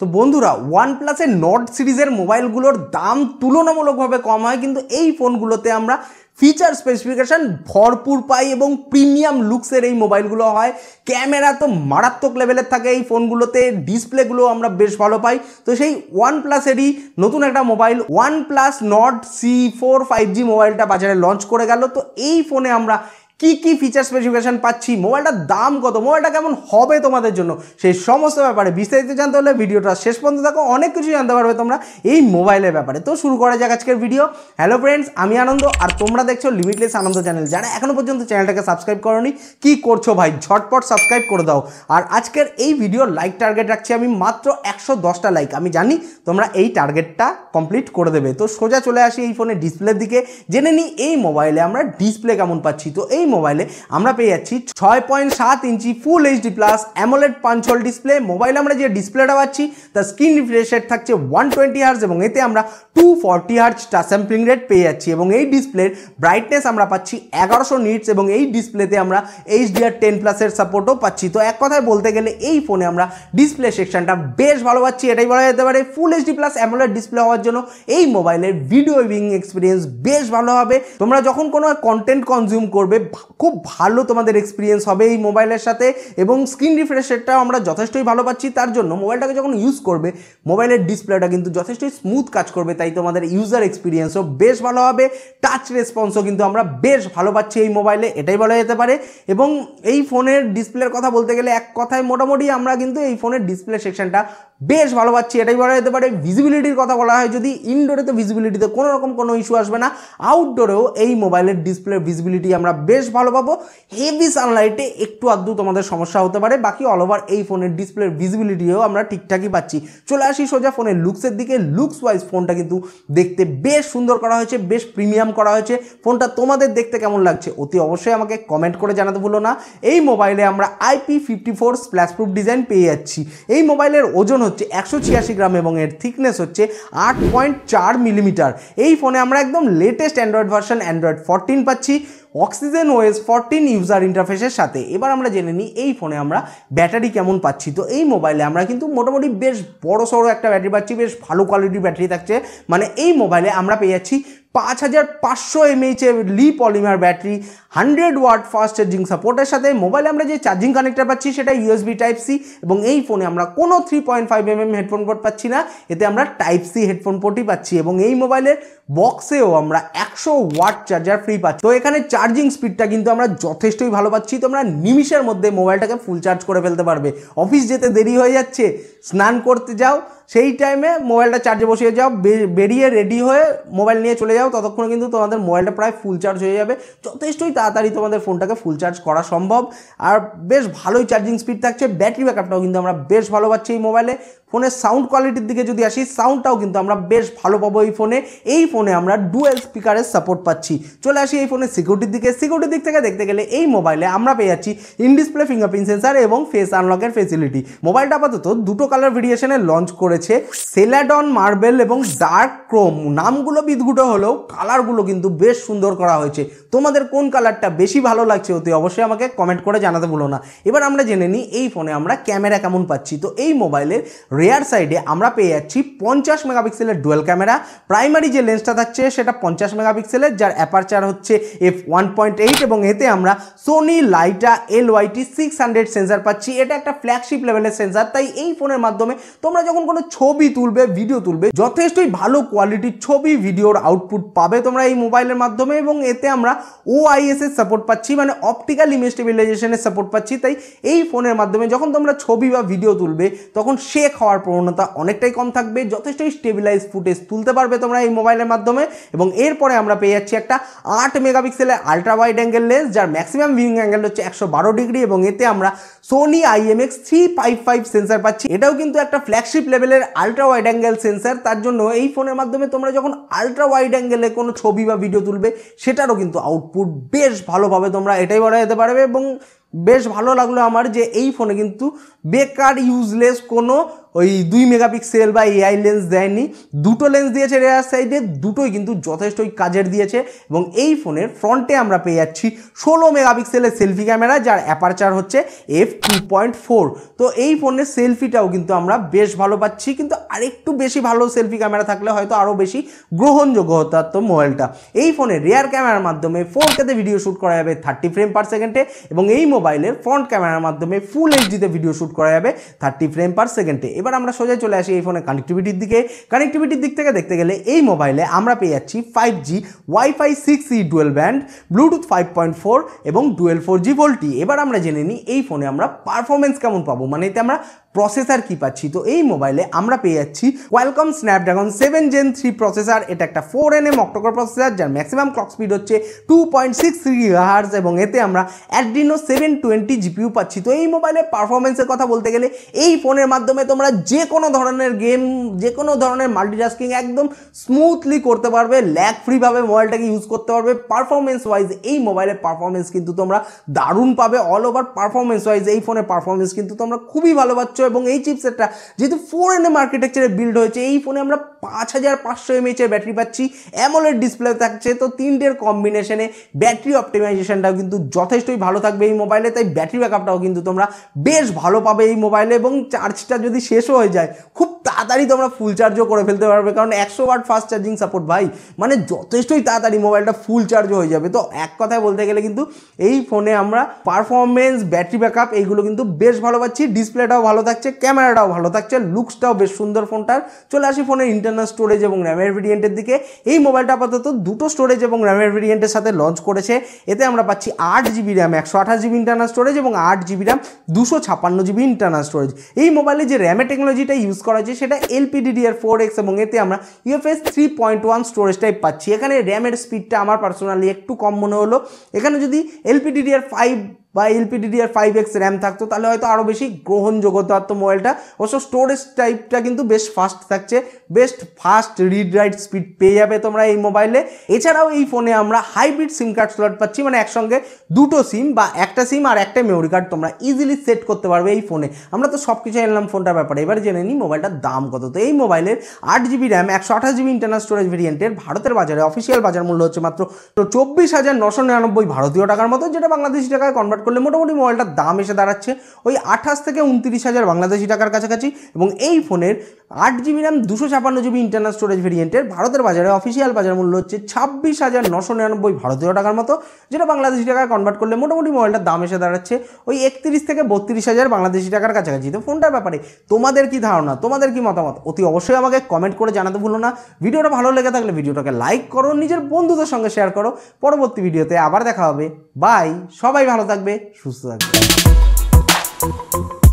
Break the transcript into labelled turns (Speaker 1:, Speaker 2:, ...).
Speaker 1: তো বন্ধুরা ওয়ান প্লাসের নট সিরিজের মোবাইলগুলোর দাম তুলনামূলকভাবে কম হয় কিন্তু এই ফোনগুলোতে আমরা ফিচার স্পেসিফিকেশান ভরপুর পাই এবং প্রিমিয়াম লুকসের এই মোবাইলগুলো হয় ক্যামেরা তো মারাত্মক লেভেলের থাকে এই ফোনগুলোতে ডিসপ্লেগুলো আমরা বেশ ভালো পাই তো সেই ওয়ান প্লাসেরই নতুন একটা mobile one plus Nord C four five G মোবাইলটা বাজারে লঞ্চ করে গেল তো এই ফোনে আমরা কি কি ফিচার স্পেসিফিকেশন পাচ্ছি মোবাইলটার দাম কত মোবাইলটা কেমন হবে তোমাদের জন্য সেই সমস্ত ব্যাপারে বিস্তারিত জানতে হলে ভিডিওটা শেষ পর্যন্ত দেখো অনেক কিছু জানতে পারবে তোমরা এই মোবাইলের ব্যাপারে তো শুরু করা যাক আজকের ভিডিও হ্যালো ফ্রেন্ডস আমি আনন্দ আর তোমরা দেখছো লিমিটলেস আনন্দ চ্যানেল যারা এখনও পর্যন্ত চ্যানেলটাকে সাবস্ক্রাইব নি কি করছো ভাই ঝটপট সাবস্ক্রাইব করে দাও আর আজকের এই ভিডিওর লাইক টার্গেট রাখছি আমি মাত্র একশো দশটা লাইক আমি জানি তোমরা এই টার্গেটটা কমপ্লিট করে দেবে তো সোজা চলে আসি এই ফোনের ডিসপ্লের দিকে জেনে নিই এই মোবাইলে আমরা ডিসপ্লে কেমন পাচ্ছি তো এই এই মোবাইলে আমরা পেয়ে যাচ্ছি ছয় পয়েন্ট সাত inch full HD plus AMOLED punch hole display মোবাইলে আমরা যে ডিসপ্লেটা পাচ্ছি তার স্ক্রিন রিফ্রেশ রেট থাকছে ওয়ান টোয়েন্টি হার্স এবং এতে আমরা টু ফর্টি হার্স টা স্যাম্পলিং রেট পেয়ে যাচ্ছি এবং এই ডিসপ্লের ব্রাইটনেস আমরা পাচ্ছি এগারোশো নিটস এবং এই ডিসপ্লেতে আমরা এইচডিআর টেন প্লাসের সাপোর্টও পাচ্ছি তো এক কথায় বলতে গেলে এই ফোনে আমরা ডিসপ্লে সেকশনটা বেশ ভালো পাচ্ছি এটাই বলা যেতে পারে full HD plus AMOLED display হওয়ার জন্য এই মোবাইলের ভিডিও এডিটিং এক্সপিরিয়েন্স বেশ ভালো হবে তোমরা যখন কোনো কন্টেন্ট কনজিউম করবে খুব ভালো তোমাদের এক্সপিরিয়েন্স হবে এই মোবাইলের সাথে এবং স্ক্রিন রিফ্রেশ আমরা যথেষ্টই ভালো পাচ্ছি তার জন্য মোবাইলটাকে যখন ইউজ করবে মোবাইলের ডিসপ্লেটা কিন্তু যথেষ্টই স্মুথ কাজ করবে তাই তোমাদের ইউজার এক্সপিরিয়েন্সও বেশ ভালো হবে টাচ রেসপন্সও কিন্তু আমরা বেশ ভালো পাচ্ছি এই মোবাইলে এটাই বলা যেতে পারে এবং এই ফোনের ডিসপ্লের কথা বলতে গেলে এক কথায় মোটামুটি আমরা কিন্তু এই ফোনের ডিসপ্লে সেকশনটা বেশ ভালো পাচ্ছি এটাই বলা যেতে পারে ভিজিবিলিটির কথা বলা হয় যদি ইনডোরে তো ভিজিবিলিটিতে কোনো রকম কোনো ইস্যু আসবে না আউটডোরেও এই মোবাইলের ডিসপ্লে ভিজিবিলিটি আমরা বেশ ভালো পাবো হেভি সানলাইটে একটু আধটু তোমাদের সমস্যা হতে পারে বাকি অল ওভার এই ফোনের ডিসপ্লের ভিজিবিলিটিও আমরা ঠিকঠাকই পাচ্ছি চলে আসি সোজা ফোনের লুকসের দিকে লুকস ওয়াইজ ফোনটা কিন্তু দেখতে বেশ সুন্দর করা হয়েছে বেশ প্রিমিয়াম করা হয়েছে ফোনটা তোমাদের দেখতে কেমন লাগছে অতি অবশ্যই আমাকে কমেন্ট করে জানাতে ভুলো না এই মোবাইলে আমরা IP fifty four splash proof design পেয়ে যাচ্ছি এই মোবাইলের ওজন হচ্ছে একশো ছিয়াশি গ্রাম এবং এর থিকনেস হচ্ছে আট পয়েন্ট চার মিলিমিটার এই ফোনে আমরা একদম latest Android version Android fourteen পাচ্ছি অক্সিজেন ওয়েস ফোরটিন ইউজার ইন্টারফেসের সাথে এবার আমরা জেনে নিই এই ফোনে আমরা ব্যাটারি কেমন পাচ্ছি তো এই মোবাইলে আমরা কিন্তু মোটামুটি বেশ বড়ো সড়ো একটা ব্যাটারি পাচ্ছি বেশ ভালো কোয়ালিটির ব্যাটারি থাকছে মানে এই মোবাইলে আমরা পেয়ে যাচ্ছি পাঁচ হাজার পাঁচশো এমএইচের Li polymer battery hundred watt fast charging সাপোর্টের সাথে মোবাইলে আমরা যে চার্জিং কানেক্টার পাচ্ছি সেটা ইউএসবি টাইপ সি এবং এই ফোনে আমরা কোনো three point five M M headphone port পাচ্ছি না এতে আমরা টাইপ সি হেডফোন পোর্টই পাচ্ছি এবং এই মোবাইলের বক্সেও আমরা একশো ওয়াট চার্জার ফ্রি পাচ্ছি তো এখানে চার্জিং স্পিডটা কিন্তু আমরা যথেষ্টই ভালো পাচ্ছি তোমরা নিমিষের মধ্যে মোবাইলটাকে ফুল চার্জ করে ফেলতে পারবে অফিস যেতে দেরি হয়ে যাচ্ছে স্নান করতে যাও সেই টাইমে মোবাইলটা চার্জে বসিয়ে যাও বেরিয়ে রেডি হয়ে মোবাইল নিয়ে চলে যাও ততক্ষণে কিন্তু তোমাদের মোবাইলটা প্রায় ফুল চার্জ হয়ে যাবে যথেষ্টই তাড়াতাড়ি তোমাদের ফোনটাকে ফুল চার্জ করা সম্ভব আর বেশ ভালোই চার্জিং স্পিড থাকছে ব্যাটারি ব্যাকআপটাও কিন্তু আমরা বেশ ভালো পাচ্ছি এই মোবাইলে ফোনের সাউন্ড কোয়ালিটির দিকে যদি আসি সাউন্ডটাও কিন্তু আমরা বেশ ভালো পাবো এই ফোনে এই ফোনে আমরা ডুয়েল স্পিকারের সাপোর্ট পাচ্ছি চলে আসি এই ফোনের সিকিউরিটির দিকে সিকিউরিটির দিক থেকে দেখতে গেলে এই মোবাইলে আমরা পেয়ে যাচ্ছি ইনডিসপ্লে ফিঙ্গারপ্রিন্ট সেন্সার এবং ফেস আনলকের ফেসিলিটি মোবাইলটা আপাতত দুটো কালার ভেরিয়েশনে লঞ্চ করেছে সেলাডন মার্বেল এবং ডার্ক ক্রোম নামগুলো বিদ্ঘুট হলেও কালারগুলো কিন্তু বেশ সুন্দর করা হয়েছে তোমাদের কোন কালারটা বেশি ভালো লাগছে অতি অবশ্যই আমাকে কমেন্ট করে জানাতে ভুলো না এবার আমরা জেনে নিই এই ফোনে আমরা ক্যামেরা কেমন পাচ্ছি তো এই মোবাইলের রেয়ার সাইডে আমরা পেয়ে যাচ্ছি পঞ্চাশ মেগাপিক্সেলের ডুয়েল ক্যামেরা প্রাইমারি যে লেন্সটা থাকছে সেটা পঞ্চাশ মেগাপিক্সেলের যার অ্যাপারচার হচ্ছে এফ ওয়ান পয়েন্ট এইট এবং এতে আমরা Sony Lytia L Y T six hundred sensor পাচ্ছি এটা একটা ফ্ল্যাগশিপ লেভেলের সেন্সার তাই এই ফোনের মাধ্যমে তোমরা যখন কোনো ছবি তুলবে ভিডিও তুলবে যথেষ্টই ভালো কোয়ালিটির ছবি ভিডিওর আউটপুট পাবে তোমরা এই মোবাইলের মাধ্যমে এবং এতে আমরা ও আইএসের সাপোর্ট পাচ্ছি মানে অপটিক্যাল ইমেজ স্টেবিলাইজেশনের সাপোর্ট পাচ্ছি তাই এই ফোনের মাধ্যমে যখন তোমরা ছবি বা ভিডিও তুলবে তখন শেখ হওয়ার পাওয়ার প্রবণতা অনেকটাই কম থাকবে যথেষ্টই স্টেবিলাইজ ফুটেজ তুলতে পারবে তোমরা এই মোবাইলের মাধ্যমে এবং এরপরে আমরা পেয়ে যাচ্ছি একটা আট মেগাপিক্সেলের আলট্রা ওয়াইড অ্যাঙ্গেল লেন্স যার ম্যাক্সিমাম ভিউ অ্যাঙ্গেল হচ্ছে একশো ডিগ্রি এবং এতে আমরা Sony IMX three five five sensor পাচ্ছি এটাও কিন্তু একটা ফ্ল্যাগশিপ লেভেলের আলট্রা ওয়াইড অ্যাঙ্গেল সেন্সার তার জন্য এই ফোনের মাধ্যমে তোমরা যখন আলট্রা ওয়াইড অ্যাঙ্গেলে কোনো ছবি বা ভিডিও তুলবে সেটারও কিন্তু আউটপুট বেশ ভালোভাবে তোমরা এটাই বলা যেতে পারবে এবং বেশ ভালো লাগলো আমার যে এই ফোনে কিন্তু বেকার ইউজলেস কোনো ওই দুই মেগাপিক্সেল বা এআই লেন্স দেয়নি দুটো লেন্স দিয়েছে রেয়ার সাইডে দুটোই কিন্তু যথেষ্টই কাজের দিয়েছে এবং এই ফোনের ফ্রন্টে আমরা পেয়ে যাচ্ছি ষোলো মেগাপিক্সেলের সেলফি ক্যামেরা যার অ্যাপারচার হচ্ছে এফ টু পয়েন্ট ফোর তো এই ফোনের সেলফিটাও কিন্তু আমরা বেশ ভালো পাচ্ছি কিন্তু আরেকটু বেশি ভালো সেলফি ক্যামেরা থাকলে হয়তো আরও বেশি গ্রহণযোগ্য হতো তো মোবাইলটা এই ফোনের রেয়ার ক্যামেরার মাধ্যমে ফোর কেতে ভিডিও শ্যুট করা যাবে থার্টি ফ্রেম পার সেকেন্ডে এবং এই মোবাইলের ফ্রন্ট ক্যামেরার মাধ্যমে ফুল এইচডিতে ভিডিও শ্যুট করা যাবে থার্টি ফ্রেম পার সেকেন্ডে এবার আমরা সোজা চলে আসি এই ফোনের কানেক্টিভিটির দিকে কানেক্টিভিটির দিক থেকে দেখতে গেলে এই মোবাইলে আমরা পেয়ে যাচ্ছি five G WiFi six E dual band Bluetooth five point four এবং ডুয়েল ফোর জি ভোল্টি এবার আমরা জেনে নিই এই ফোনে আমরা পারফরমেন্স কেমন পাবো মানে এতে আমরা প্রসেসার কি পাচ্ছি তো এই মোবাইলে আমরা পেয়ে যাচ্ছি Qualcomm Snapdragon seven Gen three processor এটা একটা four N M octa core processor যার ম্যাক্সিমাম ক্লক স্পিড হচ্ছে two point six three hertz এবং এতে আমরা অ্যাড্রিনো সেভেন টোয়েন্টি জিপিউ পাচ্ছি তো এই মোবাইলের পারফরমেন্সের কথা বলতে গেলে এই ফোনের মাধ্যমে তোমরা যে কোনো ধরনের গেম যে কোনো ধরনের মাল্টিটাস্কিং একদম স্মুথলি করতে পারবে ল্যাক ফ্রিভাবে মোবাইলটাকে ইউজ করতে পারবে পারফরমেন্স ওয়াইজ এই মোবাইলের পারফরমেন্স কিন্তু তোমরা দারুণ পাবে অল ওভার পারফরমেন্স ওয়াইজ এই ফোনের পারফরমেন্স কিন্তু তোমরা খুবই ভালো পাচ্ছ এবং এই চিপসেটটা যেহেতু ফোর এন এম আর্কিটেকচারে বিল্ড হয়েছে এই ফোনে আমরা পাঁচ হাজার পাঁচশো এমএইচের ব্যাটারি পাচ্ছি অ্যামোলেড ডিসপ্লে থাকছে তো তিনটের কম্বিনেশনে ব্যাটারি অপটিমাইজেশনটাও কিন্তু যথেষ্টই ভালো থাকবে এই মোবাইলে তাই ব্যাটারি ব্যাকআপটাও কিন্তু তোমরা বেশ ভালো পাবে এই মোবাইলে এবং চার্জটা যদি শেষ শেষও হয়ে যায় খুব তাড়াতাড়ি তোমরা ফুল চার্জও করে ফেলতে পারবে কারণ একশো ওয়াট ফাস্ট চার্জিং সাপোর্ট ভাই মানে যথেষ্টই তাড়াতাড়ি মোবাইলটা ফুল চার্জও হয়ে যাবে তো এক কথায় বলতে গেলে কিন্তু এই ফোনে আমরা পারফরমেন্স ব্যাটারি ব্যাকআপ এইগুলো কিন্তু বেশ ভালো পাচ্ছি ডিসপ্লেটাও ভালো থাকছে ক্যামেরাটাও ভালো থাকছে লুকসটাও বেশ সুন্দর ফোনটার চলে আসি ফোনের ইন্টারনাল স্টোরেজ এবং র্যামের ভেরিয়েন্টের দিকে এই মোবাইলটা আপাতত দুটো স্টোরেজ এবং র্যামের ভেরিয়েন্টের সাথে লঞ্চ করেছে এতে আমরা পাচ্ছি আট জিবি র্যাম একশো আঠাশ জিবি ইন্টারনাল স্টোরেজ এবং আট জিবি র্যাম দুশো ছাপান্ন জিবি ইন্টারনাল স্টোরেজ এই মোবাইলে যে র্যামের টেকনোলজিটা ইউজ করা হয়েছে সেটা এলপিডিডিআর ফোর এক্স এবং এতে আমরা UFS three point one storage type পাচ্ছি এখানে র্যামের স্পিডটা আমার পার্সোনালি একটু কম মনে হলো এখানে যদি এলপিডিডিআর ফাইভ বা এলপিডিডিআর ফাইভ এক্স র্যাম থাকতো তাহলে হয়তো আরও বেশি গ্রহণযোগ্যতা হতো মোবাইলটা অবশ্য স্টোরেজ টাইপটা কিন্তু বেশ ফাস্ট থাকছে best fast read write speed পেয়ে যাবে তোমরা এই মোবাইলে এছাড়াও এই ফোনে আমরা হাইব্রিড সিম কার্ড স্লট পাচ্ছি মানে একসঙ্গে দুটো সিম বা একটা সিম আর একটা মেমোরি কার্ড তোমরা ইজিলি সেট করতে পারবে এই ফোনে আমরা তো সব কিছু এনলাম ফোনটার ব্যাপারে এবার জেনে নিই মোবাইলটার দাম কত তো এই মোবাইলের আট জিবি র্যাম একশো আঠাশ জিবি ইন্টারনাল স্টোরেজ ভেরিয়েন্টের ভারতের বাজারে অফিসিয়াল বাজার মূল্য হচ্ছে মাত্র চব্বিশ হাজার নশো নিরানব্বই ভারতীয় টাকার মতো যেটা বাংলাদেশি টাকায় কনভার্ট করলে মোটামুটি মোবাইলটার দাম এসে দাঁড়াচ্ছে ওই আঠাশ থেকে উনত্রিশ হাজার বাংলাদেশি টাকার কাছাকাছি এবং এই ফোনের আট জিবি র্যাম দুশো ছাপান্ন জিবি ইন্টারনাল স্টোরেজ ভেরিয়েন্টের ভারতের বাজারে অফিসিয়াল বাজার মূল্য হচ্ছে ছাব্বিশ হাজার নশো নিরানব্বই ভারতীয় টাকার মতো যেটা বাংলাদেশি টাকায় কনভার্ট করলে মোটামুটি মোবাইলটার দাম এসে দাঁড়াচ্ছে ওই একত্রিশ থেকে বত্রিশ হাজার বাংলাদেশি টাকার কাছাকাছি তো ফোনটার ব্যাপারে তোমাদের কি ধারণা তোমাদের কি মতামত অতি অবশ্যই আমাকে কমেন্ট করে জানাতে ভুলো না ভিডিওটা ভালো লেগে থাকলে ভিডিওটাকে লাইক করো নিজের বন্ধুদের সঙ্গে শেয়ার করো পরবর্তী ভিডিওতে আবার দেখা হবে বাই সবাই ভালো থাকবে সুস্থ থাকবেন